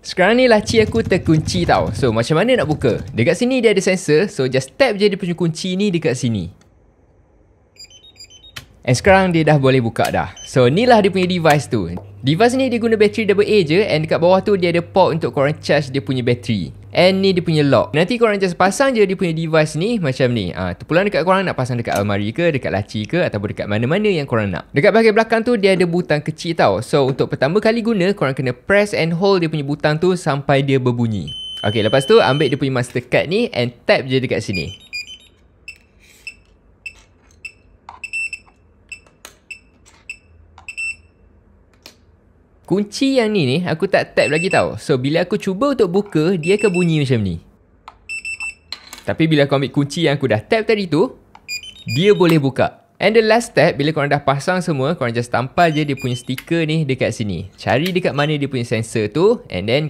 Sekarang ni laci aku terkunci tau. So macam mana nak buka? Dekat sini dia ada sensor. So just tap je dia punya kunci ni dekat sini. And sekarang dia dah boleh buka dah. So ni lah dia punya device tu. Device ni dia guna bateri AA je and dekat bawah tu dia ada port untuk korang charge dia punya bateri. And ni dia punya lock Nanti korang just pasang je Dia punya device ni Macam ni ha, Terpulang dekat korang Nak pasang dekat almari ke Dekat laci ke Ataupun dekat mana-mana Yang korang nak Dekat bahagian belakang tu Dia ada butang kecil tau So untuk pertama kali guna Korang kena press and hold Dia punya butang tu Sampai dia berbunyi Okay lepas tu Ambil dia punya mastercard ni And tap je dekat sini Kunci yang ni ni aku tak tap lagi tau. So bila aku cuba untuk buka, dia akan bunyi macam ni. Tapi bila aku ambil kunci yang aku dah tap tadi tu, dia boleh buka. And the last step, bila korang dah pasang semua, korang just tampal je dia punya stiker ni dekat sini. Cari dekat mana dia punya sensor tu and then